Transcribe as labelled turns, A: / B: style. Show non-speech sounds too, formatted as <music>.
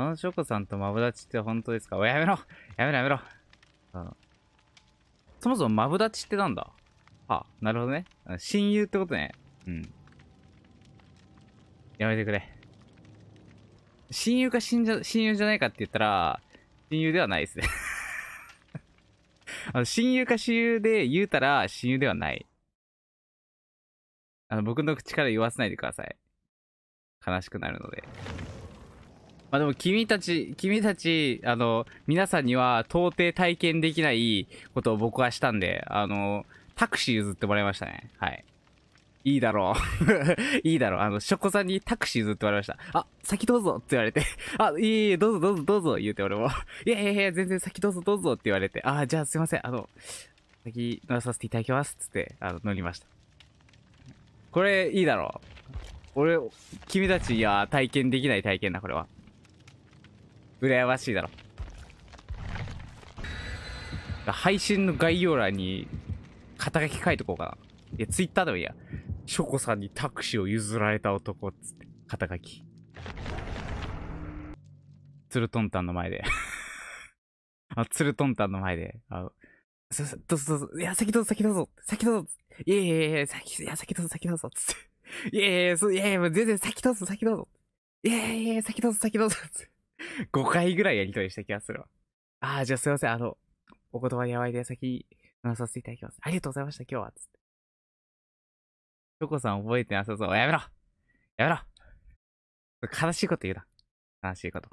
A: あのチョコさんとマブダチって本当ですかやめろやめろやめろ、そもそもマブダチってなんだあ、なるほどね。親友ってことね。うん。やめてくれ。親友か親じゃ親友じゃないかって言ったら、親友ではないですねあの。親友か親友で言うたら親友ではない。あの、僕の口から言わせないでください。悲しくなるので。まあでも君たち、君たち、あの、皆さんには到底体験できないことを僕はしたんで、あの、タクシー譲ってもらいましたね。はい。いいだろう。<laughs> いいだろう。あの、ショコさんにタクシー譲ってもらいました。あ、先どうぞって言われて。<laughs> あ、いえいえ、どうぞどうぞどうぞ言うて俺も。<laughs> いやいやいや、全然先どうぞどうぞって言われて。あ、じゃあすいません。あの、先乗らさせていただきますつって、あの、乗りました。これ、いいだろう。俺、君たちには体験できない体験だ、これは。羨ましいだろ。配信の概要欄に肩書き書いとこうかな。いや、ツイッターでもいいや。ショコさんにタクシーを譲られた男っつって、肩書き。ツルトンタンの前であ、ツルトンタンの前で、あどうぞどうぞ、いや、先どうぞ先どうぞ、先どうぞ、いやいやいや、先、いや、先どうぞ先どうぞ、つって。いやいやいや、いやいや、全然先どうぞ先どうぞ。いやいやいや、先どうぞ先どうぞ、つって。5 <laughs> 回ぐらいやりとりした気がするわ。ああ、じゃあすいません。あの、お言葉に甘いで先、話させていただきます。ありがとうございました、今日は。つって。チョコさん覚えてなさそう。やめろやめろ悲しいこと言うな。悲しいこと。